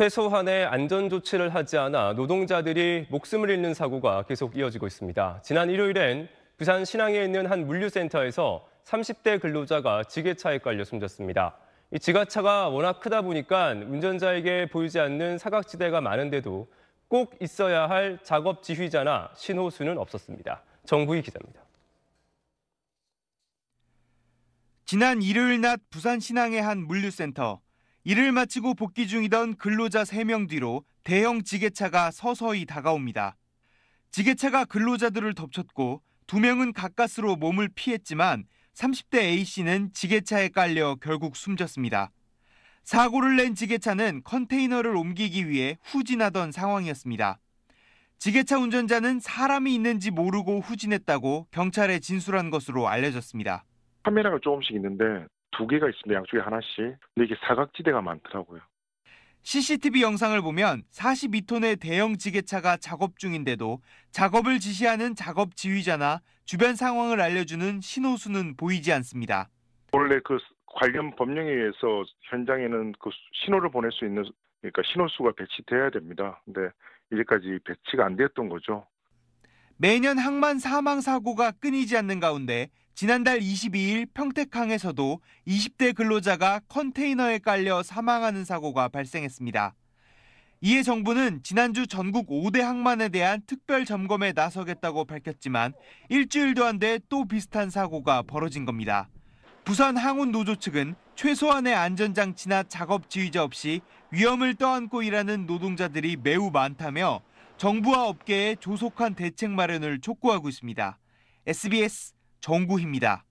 최소한의 안전 조치를 하지 않아 노동자들이 목숨을 잃는 사고가 계속 이어지고 있습니다. 지난 일요일엔 부산 신항에 있는 한 물류센터에서 30대 근로자가 지게차에 깔려 숨졌습니다. 이 지가차가 워낙 크다 보니까 운전자에게 보이지 않는 사각지대가 많은데도 꼭 있어야 할 작업 지휘자나 신호수는 없었습니다. 정부희 기자입니다. 지난 일요일 낮 부산 신항의 한 물류센터. 일을 마치고 복귀 중이던 근로자 3명 뒤로 대형 지게차가 서서히 다가옵니다. 지게차가 근로자들을 덮쳤고 2명은 가까스로 몸을 피했지만 30대 A씨는 지게차에 깔려 결국 숨졌습니다. 사고를 낸 지게차는 컨테이너를 옮기기 위해 후진하던 상황이었습니다. 지게차 운전자는 사람이 있는지 모르고 후진했다고 경찰에 진술한 것으로 알려졌습니다. 카메라가 조금씩 있는데 두 개가 있습니다. 양쪽에 하나씩. 근데 이게 사각지대가 많더라고요. CCTV 영상을 보면 42톤의 대형 지게차가 작업 중인데도 작업을 지시하는 작업 지휘자나 주변 상황을 알려주는 신호수는 보이지 않습니다. 원래 그 관련 법령에 의해서 현장에는 그 신호를 보낼 수 있는 그러니까 신호수가 배치돼야 됩니다. 근데 이제까지 배치가 안 되었던 거죠. 매년 항만 사망 사고가 끊이지 않는 가운데 지난달 22일 평택항에서도 20대 근로자가 컨테이너에 깔려 사망하는 사고가 발생했습니다. 이에 정부는 지난주 전국 5대 항만에 대한 특별 점검에 나서겠다고 밝혔지만 일주일도 안 돼 또 비슷한 사고가 벌어진 겁니다. 부산 항운 노조 측은 최소한의 안전장치나 작업 지휘자 없이 위험을 떠안고 일하는 노동자들이 매우 많다며 정부와 업계에 조속한 대책 마련을 촉구하고 있습니다. SBS 정구희입니다.